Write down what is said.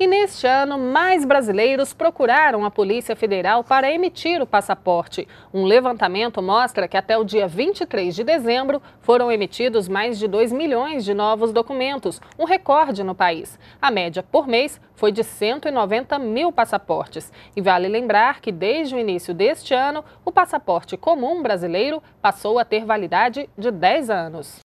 E neste ano, mais brasileiros procuraram a Polícia Federal para emitir o passaporte. Um levantamento mostra que até o dia 23 de dezembro foram emitidos mais de 2 milhões de novos documentos, um recorde no país. A média por mês foi de 190 mil passaportes. E vale lembrar que desde o início deste ano, o passaporte comum brasileiro passou a ter validade de 10 anos.